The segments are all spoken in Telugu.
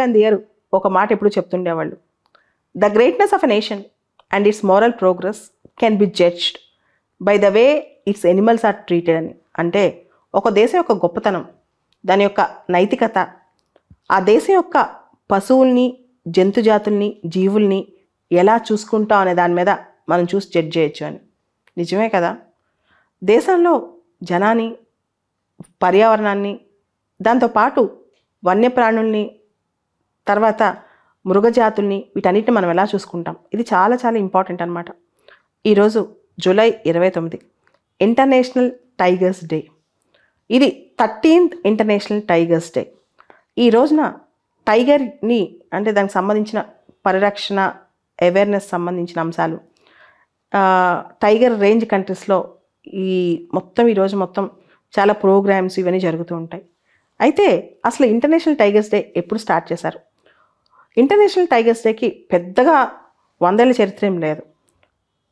బ్యాక్ అండ్ దియర్ ఒక మాట ఎప్పుడు చెప్తుండేవాళ్ళు the greatness of a nation and its moral progress can be judged by the way its animals are treated అని అంటే ఒక దేశం యొక్క గొప్పతనం దాని యొక్క నైతికత ఆ దేశం యొక్క పశువుల్ని జంతుజాతుల్ని జీవుల్ని ఎలా చూసుకుంటాం అనే దాని మీద మనం చూసి జడ్జ్ చేయొచ్చు అని నిజమే కదా దేశంలో జనాన్ని పర్యావరణాన్ని దాంతోపాటు వన్యప్రాణుల్ని తర్వాత మృగజాతుల్ని వీటన్నిటిని మనం ఎలా చూసుకుంటాం ఇది చాలా చాలా ఇంపార్టెంట్ అనమాట ఈరోజు జూలై ఇరవై తొమ్మిది ఇంటర్నేషనల్ టైగర్స్ డే ఇది థర్టీన్త్ ఇంటర్నేషనల్ టైగర్స్ డే ఈ రోజున టైగర్ని అంటే దానికి సంబంధించిన పరిరక్షణ అవేర్నెస్ సంబంధించిన అంశాలు టైగర్ రేంజ్ కంట్రీస్లో ఈ మొత్తం ఈరోజు మొత్తం చాలా ప్రోగ్రామ్స్ ఇవన్నీ జరుగుతూ ఉంటాయి అయితే అసలు ఇంటర్నేషనల్ టైగర్స్ డే ఎప్పుడు స్టార్ట్ చేశారు ఇంటర్నేషనల్ టైగర్స్ డేకి పెద్దగా వందేళ్ల చరిత్ర ఏం లేదు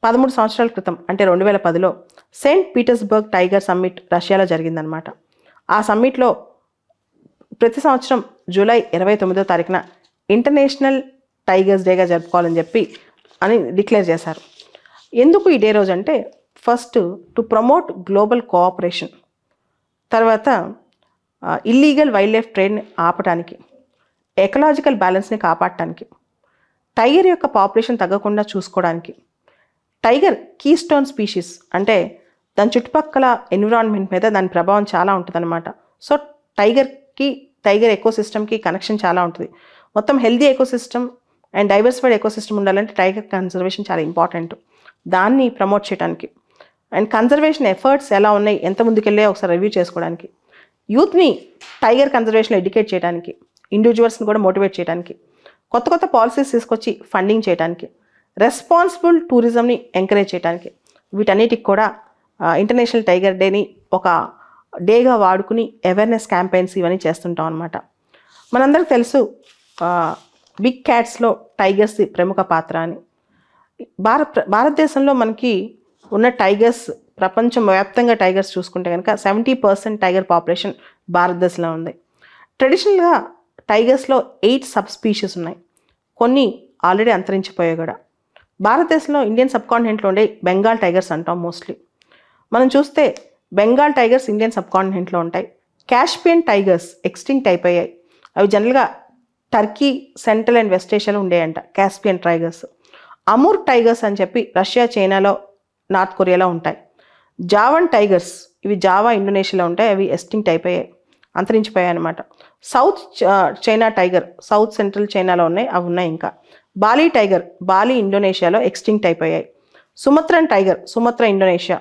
పదమూడు సంవత్సరాల క్రితం అంటే రెండు వేల పదిలో సెయింట్ పీటర్స్బర్గ్ టైగర్ సమ్మిట్ రష్యాలో జరిగిందనమాట ఆ సమ్మిట్లో ప్రతి సంవత్సరం జూలై ఇరవై తొమ్మిదో తారీఖున ఇంటర్నేషనల్ టైగర్స్ డేగా జరుపుకోవాలని చెప్పి అని డిక్లేర్ చేశారు ఎందుకు ఈ డే రోజు అంటే first to promote global cooperation తర్వాత ఇల్లీగల్ వైల్డ్ లైఫ్ ట్రేడ్ని ఆపటానికి ఎకలాజికల్ బ్యాలెన్స్ని కాపాడటానికి టైగర్ యొక్క పాపులేషన్ తగ్గకుండా చూసుకోవడానికి టైగర్ కీ స్టోన్ స్పీషీస్ అంటే దాని చుట్టుపక్కల ఎన్విరాన్మెంట్ మీద దాని ప్రభావం చాలా ఉంటుందన్నమాట సో టైగర్కి టైగర్ ఎకోసిస్టమ్కి కనెక్షన్ చాలా ఉంటుంది మొత్తం healthy ecosystem and diversified system ఉండాలంటే టైగర్ కన్జర్వేషన్ చాలా ఇంపార్టెంట్ దాన్ని ప్రమోట్ చేయడానికి అండ్ కన్జర్వేషన్ ఎఫర్ట్స్ ఎలా ఉన్నాయి ఎంత ముందుకెళ్ళే ఒకసారి రివ్యూ చేసుకోవడానికి యూత్ని టైగర్ కన్జర్వేషన్లో ఎడ్యుకేట్ చేయడానికి ఇండివిజువల్స్ని కూడా మోటివేట్ చేయడానికి కొత్త కొత్త పాలసీస్ తీసుకొచ్చి ఫండింగ్ చేయడానికి రెస్పాన్సిబుల్ టూరిజంని ఎంకరేజ్ చేయడానికి వీటన్నిటికి కూడా ఇంటర్నేషనల్ టైగర్ డేని ఒక డేగా వాడుకుని అవేర్నెస్ క్యాంపెయిన్స్ ఇవన్నీ చేస్తుంటాం అనమాట మనందరికి తెలుసు బిగ్ క్యాట్స్లో టైగర్స్ ప్రముఖ పాత్ర అని భారత భారతదేశంలో మనకి ఉన్న టైగర్స్ ప్రపంచం వ్యాప్తంగా టైగర్స్ చూసుకుంటే కనుక సెవెంటీ పర్సెంట్ టైగర్ పాపులేషన్ భారతదేశంలో ఉంది ట్రెడిషనల్గా టైగర్స్లో ఎయిట్ సబ్ స్పీషీస్ ఉన్నాయి కొన్ని ఆల్రెడీ అంతరించిపోయాయి కూడా భారతదేశంలో ఇండియన్ సబ్ కాంటినెంట్లో ఉండే బెంగాల్ టైగర్స్ అంటాం మోస్ట్లీ మనం చూస్తే బెంగాల్ టైగర్స్ ఇండియన్ సబ్ కాంటినెంట్లో ఉంటాయి క్యాష్పియన్ టైగర్స్ ఎక్స్టింక్ట్ అయిపోయాయి అవి జనరల్గా టర్కీ సెంట్రల్ అండ్ వెస్ట్ ఏషియాలో ఉండేయంట కాస్పియన్ టైగర్స్ అమూర్ టైగర్స్ అని చెప్పి రష్యా చైనాలో నార్త్ కొరియాలో ఉంటాయి జావన్ టైగర్స్ ఇవి జావా ఇండోనేషియాలో ఉంటాయి అవి టైప్ అయిపోయాయి అంతరించిపోయాయన్నమాట south China tiger south central చైనాలో ఉన్నాయి అవి ఉన్నాయి ఇంకా బాలీ టైగర్ బాలీ ఇండోనేషియాలో ఎక్స్టింక్ట్ అయిపోయాయి Sumatran tiger Sumatra Indonesia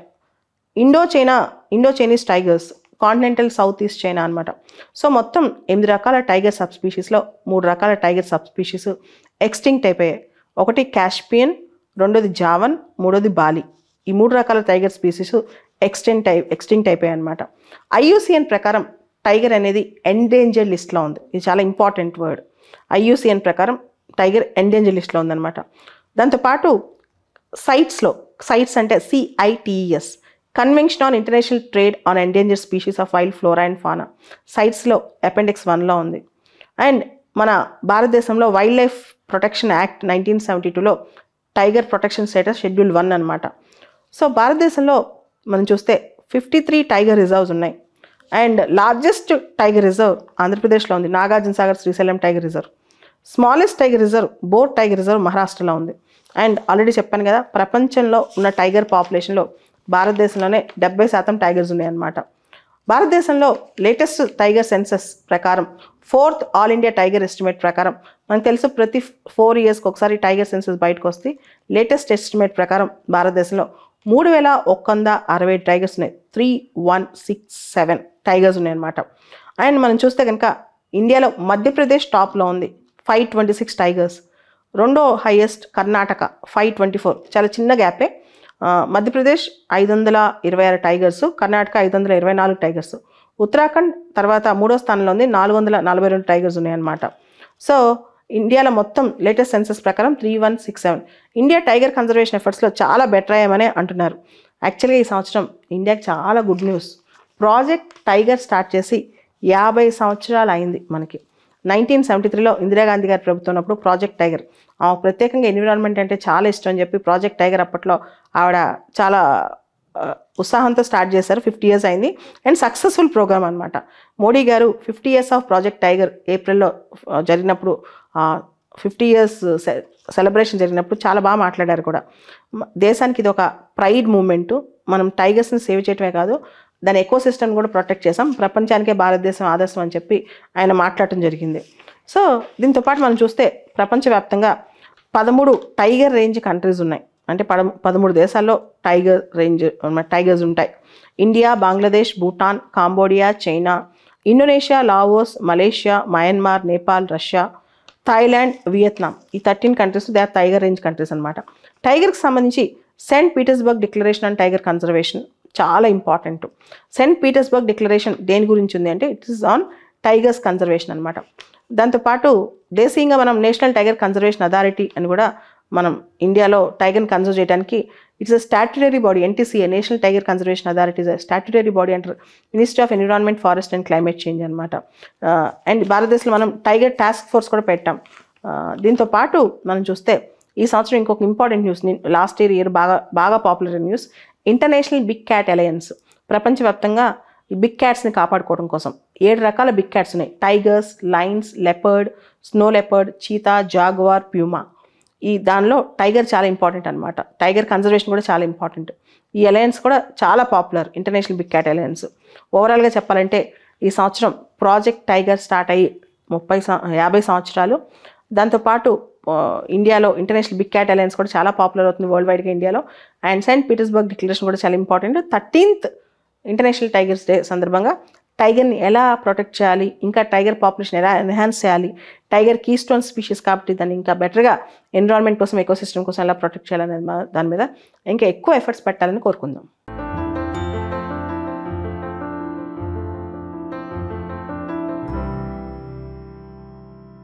Indochina Indochinese tigers continental south east China అనమాట సో మొత్తం ఎనిమిది రకాల టైగర్ సబ్ స్పీషీస్లో మూడు రకాల టైగర్ సబ్ స్పీషీస్ ఎక్స్టింక్ట్ అయిపోయాయి ఒకటి కాష్పియన్ రెండోది జావన్ మూడోది బాలి ఈ మూడు రకాల టైగర్ స్పీసీస్ ఎక్స్టెంట్ అయి ఎక్స్టింక్ట్ అయిపోయాయి అనమాట ఐయుసిఎన్ ప్రకారం టైగర్ అనేది ఎండేంజర్ లిస్ట్లో ఉంది ఇది చాలా ఇంపార్టెంట్ వర్డ్ ఐయుసిఎన్ ప్రకారం టైగర్ ఎండేంజర్ లిస్ట్లో ఉందన్నమాట దాంతోపాటు సైట్స్లో సైట్స్ అంటే CITS convention on international trade on endanger species of wild flora and fauna సైట్స్లో అపెండిక్స్ వన్లో ఉంది అండ్ మన భారతదేశంలో wild life protection act nineteen seventy టూలో tiger protection status schedule one అనమాట సో భారతదేశంలో మనం చూస్తే ఫిఫ్టీ త్రీ టైగర్ రిజర్వ్స్ ఉన్నాయి అండ్ లార్జెస్ట్ టైగర్ రిజర్వ్ ఆంధ్రప్రదేశ్లో ఉంది Nagarjuna Sagar Srisailam tiger reserve smallest tiger reserve Bor tiger reserve మహారాష్ట్రలో ఉంది అండ్ ఆల్రెడీ చెప్పాను కదా ప్రపంచంలో ఉన్న టైగర్ పాపులేషన్లో భారతదేశంలోనే డెబ్బై శాతం టైగర్స్ ఉన్నాయన్నమాట భారతదేశంలో లేటెస్ట్ టైగర్ సెన్సస్ ప్రకారం fourth all India tiger estimate ప్రకారం మనకు తెలుసు ప్రతి ఫోర్ ఇయర్స్కి ఒకసారి టైగర్ సెన్సస్ బయటకు వస్తే లేటెస్ట్ ఎస్టిమేట్ ప్రకారం భారతదేశంలో మూడు వేల ఒక్క వంద అరవై టైగర్స్ ఉన్నాయి three one six seven tigers ఉన్నాయన్నమాట అండ్ మనం చూస్తే కనుక ఇండియాలో మధ్యప్రదేశ్ టాప్లో ఉంది ఫైవ్ ట్వంటీ సిక్స్ టైగర్స్ రెండో highest Karnataka five twenty four చాలా చిన్న గ్యాపే మధ్యప్రదేశ్ ఐదు వందల ఇరవై ఆరు టైగర్స్ కర్ణాటక ఐదు వందల ఇరవై నాలుగు టైగర్స్ ఉత్తరాఖండ్ తర్వాత మూడో స్థానంలో ఉంది నాలుగు వందల నలభై రెండు టైగర్స్ ఉన్నాయన్నమాట సో ఇండియాలో మొత్తం లేటెస్ట్ సెన్సెస్ ప్రకారం three one six seven India tiger conservation ఎఫర్ట్స్లో చాలా బెటర్ అయ్యామని అంటున్నారు యాక్చువల్గా ఈ సంవత్సరం ఇండియాకి చాలా good news project tiger start చేసి యాభై సంవత్సరాలు అయింది మనకి నైన్టీన్ సెవెంటీ త్రీలో ఇందిరాగాంధీ గారి ప్రభుత్వం అప్పుడు ప్రాజెక్ట్ టైగర్ ఆమె ప్రత్యేకంగా ఎన్విరాన్మెంట్ అంటే చాలా ఇష్టం అని చెప్పి ప్రాజెక్ట్ టైగర్ అప్పట్లో ఆవిడ చాలా ఉత్సాహంతో స్టార్ట్ చేశారు ఫిఫ్టీ ఇయర్స్ అయింది అండ్ సక్సెస్ఫుల్ ప్రోగ్రామ్ అనమాట Modi garu fifty years of project tiger ఏప్రిల్లో జరిగినప్పుడు ఫిఫ్టీ ఇయర్స్ సెలబ్రేషన్ జరిగినప్పుడు చాలా బాగా మాట్లాడారు కూడా దేశానికి ఇది ఒక ప్రైడ్ మూమెంటు మనం టైగర్స్ని సేవ్ చేయటమే కాదు దాని ఎకో సిస్టమ్ కూడా ప్రొటెక్ట్ చేసాం ప్రపంచానికే భారతదేశం ఆదర్శం అని చెప్పి ఆయన మాట్లాడటం జరిగింది సో దీంతో పాటు మనం చూస్తే ప్రపంచవ్యాప్తంగా పదమూడు టైగర్ రేంజ్ కంట్రీస్ ఉన్నాయి అంటే పద పదమూడు దేశాల్లో టైగర్ రేంజ్ టైగర్స్ ఉంటాయి India Bangladesh Bhutan Cambodia China Indonesia Laos Malaysia Myanmar Nepal Russia Thailand Vietnam ఈ thirteen countries they are tiger range countries అనమాట టైగర్కి సంబంధించి Saint Petersburg declaration and tiger conservation చాలా ఇంపార్టెంట్ సెయింట్ పీటర్స్బర్గ్ డిక్లరేషన్ దేని గురించి ఉంది అంటే it is on tigers conservation అనమాట దాంతోపాటు దేశీయంగా మనం నేషనల్ టైగర్ కన్జర్వేషన్ అథారిటీ అని కూడా మనం ఇండియాలో టైగర్ని కన్జర్వ్ చేయడానికి it's a statutory body NTCA national tiger conservation authority statutory body అంటారు ministry of environment forest and climate change అనమాట అండ్ భారతదేశంలో మనం టైగర్ టాస్క్ ఫోర్స్ కూడా పెట్టాం దీంతో పాటు మనం చూస్తే ఈ సంవత్సరం ఇంకొక important news last year year బాగా బాగా popular news international big cat alliance ప్రపంచవ్యాప్తంగా ఈ బిగ్ క్యాట్స్ని కాపాడుకోవడం కోసం ఏడు రకాల బిగ్ క్యాట్స్ ఉన్నాయి tigers lions leopard snow leopard cheetah jaguar puma ఈ దానిలో టైగర్ చాలా ఇంపార్టెంట్ అనమాట టైగర్ కన్జర్వేషన్ కూడా చాలా ఇంపార్టెంట్ ఈ అలయన్స్ కూడా చాలా popular international big cat alliance ఓవరాల్గా చెప్పాలంటే ఈ సంవత్సరం ప్రాజెక్ట్ టైగర్ స్టార్ట్ అయ్యి ముప్పై యాభై సంవత్సరాలు దాంతోపాటు ఇండియాలో ఇంటర్నేషనల్ బిగ్ క్యాట్ అలయన్స్ కూడా చాలా పాపులర్ అవుతుంది వరల్డ్ వైడ్గా ఇండియాలో అండ్ సెయింట్ పీటర్స్బర్గ్ డిక్లరేషన్ కూడా చాలా important thirteenth international tigers day సందర్భంగా టైగర్ని ఎలా ప్రొటెక్ట్ చేయాలి ఇంకా టైగర్ పాపులేషన్ ఎలా ఎన్హాన్స్ చేయాలి టైగర్ కీ స్టోన్ స్పీషీస్ కాబట్టి దాన్ని ఇంకా బెటర్గా ఎన్విరాన్మెంట్ కోసం ఎకోసిస్టమ్ కోసం ఎలా ప్రొటెక్ట్ చేయాలనేది దాని మీద ఇంకా ఎక్కువ ఎఫర్ట్స్ పెట్టాలని కోరుకుందాం